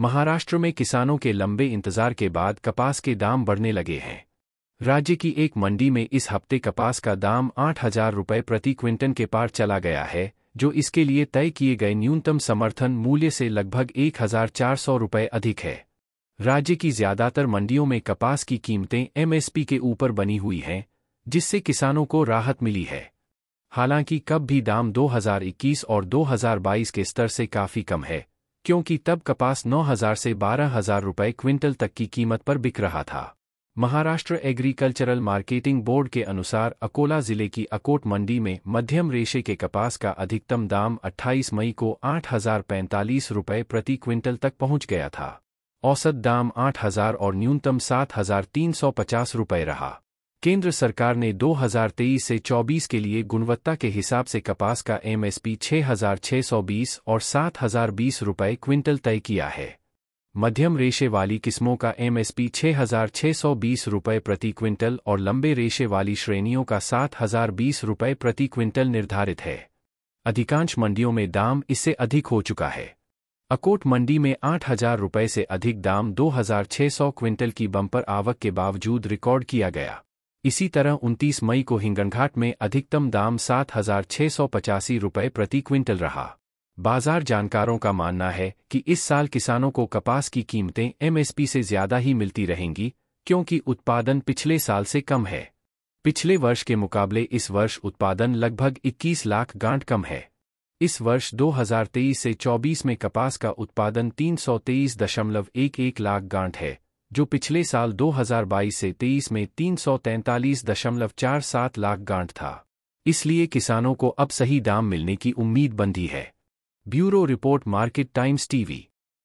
महाराष्ट्र में किसानों के लंबे इंतजार के बाद कपास के दाम बढ़ने लगे हैं राज्य की एक मंडी में इस हफ्ते कपास का दाम आठ हजार रुपये प्रति क्विंटन के पार चला गया है जो इसके लिए तय किए गए न्यूनतम समर्थन मूल्य से लगभग एक हजार चार सौ रुपये अधिक है राज्य की ज्यादातर मंडियों में कपास की कीमतें एमएसपी के ऊपर बनी हुई हैं जिससे किसानों को राहत मिली है हालांकि कब भी दाम 2021 और 2022 के स्तर से काफी कम है क्योंकि तब कपास 9000 से 12000 रुपए क्विंटल तक की कीमत पर बिक रहा था महाराष्ट्र एग्रीकल्चरल मार्केटिंग बोर्ड के अनुसार अकोला जिले की अकोट मंडी में मध्यम रेशे के कपास का अधिकतम दाम 28 मई को आठ हजार पैंतालीस रुपये प्रति क्विंटल तक पहुंच गया था औसत दाम 8000 और न्यूनतम 7350 रुपये रहा केंद्र सरकार ने 2023 से 24 के लिए गुणवत्ता के हिसाब से कपास का एमएसपी 6,620 और 7,020 रुपये क्विंटल तय किया है मध्यम रेशे वाली किस्मों का एमएसपी 6,620 रुपये प्रति क्विंटल और लंबे रेशे वाली श्रेणियों का 7,020 रुपये प्रति क्विंटल निर्धारित है अधिकांश मंडियों में दाम इससे अधिक हो चुका है अकोट मंडी में आठ हजार रुपये से अधिक दाम 2,600 क्विंटल की बम्पर आवक के बावजूद रिकॉर्ड किया गया इसी तरह 29 मई को हिंगनघाट में अधिकतम दाम सात हजार सौ पचासी रुपये प्रति क्विंटल रहा बाजार जानकारों का मानना है कि इस साल किसानों को कपास की कीमतें एमएसपी से ज्यादा ही मिलती रहेंगी क्योंकि उत्पादन पिछले साल से कम है पिछले वर्ष के मुकाबले इस वर्ष उत्पादन लगभग 21 लाख गांठ कम है इस वर्ष 2023 से 24 में कपास का उत्पादन तीन लाख गांठ है जो पिछले साल 2022 से 23 में तीन लाख गांठ था इसलिए किसानों को अब सही दाम मिलने की उम्मीद बंधी है bureau report market times TV